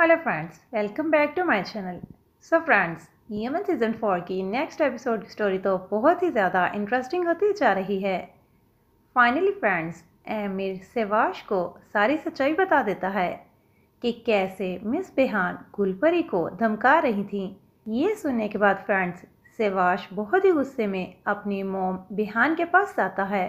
hello friends welcome back to my channel so friends नियमन season four की next episode की story तो बहुत ही ज़्यादा इंटरेस्टिंग होती जा रही है फाइनली फ्रेंड्स आमिर सेवाश को सारी सच्चाई बता देता है कि कैसे मिस बेहान गुलपरी को धमका रही थी ये सुनने के बाद फ्रेंड्स सेवाश बहुत ही गुस्से में अपनी मोम बिहान के पास जाता है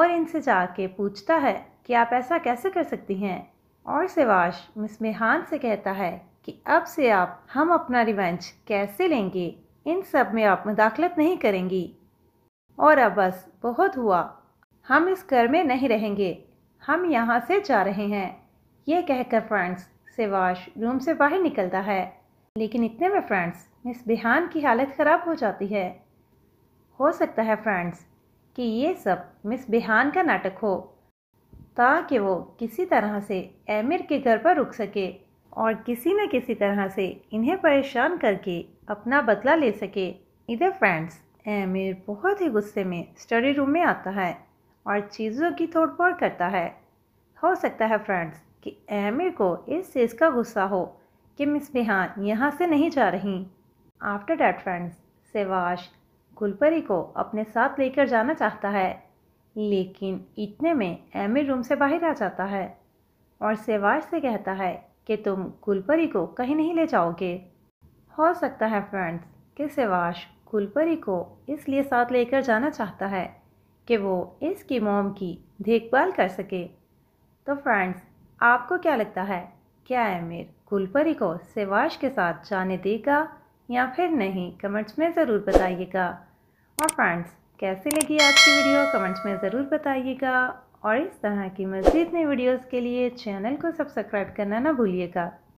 और इनसे जाके पूछता है कि आप ऐसा कैसे कर सकती हैं और सेवाश मिसमेहान से कहता है कि अब से आप हम अपना रिवेंज कैसे लेंगे इन सब में आप मुदाखलत नहीं करेंगी और अब बस बहुत हुआ हम इस घर में नहीं रहेंगे हम यहाँ से जा रहे हैं ये कहकर फ्रेंड्स सेवाश रूम से बाहर निकलता है लेकिन इतने में फ्रेंड्स मिस बिहान की हालत ख़राब हो जाती है हो सकता है फ्रेंड्स कि ये सब मिस बिहान का नाटक हो ताकि वो किसी तरह से आमिर के घर पर रुक सके और किसी न किसी तरह से इन्हें परेशान करके अपना बदला ले सके इधर फ्रेंड्स आमिर बहुत ही गुस्से में स्टडी रूम में आता है और चीज़ों की तोड़फोड़ फोड़ करता है हो सकता है फ्रेंड्स कि आमिर को इस चीज़ का गुस्सा हो कि मिस बिहान यहाँ से नहीं जा रही आफ्टर डैट फ्रेंड्स सेवाश गुलपरी को अपने साथ लेकर जाना चाहता है लेकिन इतने में एमिर रूम से बाहर आ जाता है और सेवाज से कहता है कि तुम कुलपरी को कहीं नहीं ले जाओगे हो सकता है फ्रेंड्स कि सेवाश कुलपरी को इसलिए साथ लेकर जाना चाहता है कि वो इसकी मोम की देखभाल कर सके तो फ्रेंड्स आपको क्या लगता है क्या एमिर कुलपरी को सेवाश के साथ जाने देगा या फिर नहीं कमेंट्स में ज़रूर बताइएगा और फ्रेंड्स कैसी लगी आज की वीडियो कमेंट्स में ज़रूर बताइएगा और इस तरह की मज़ीद नई वीडियोस के लिए चैनल को सब्सक्राइब करना ना भूलिएगा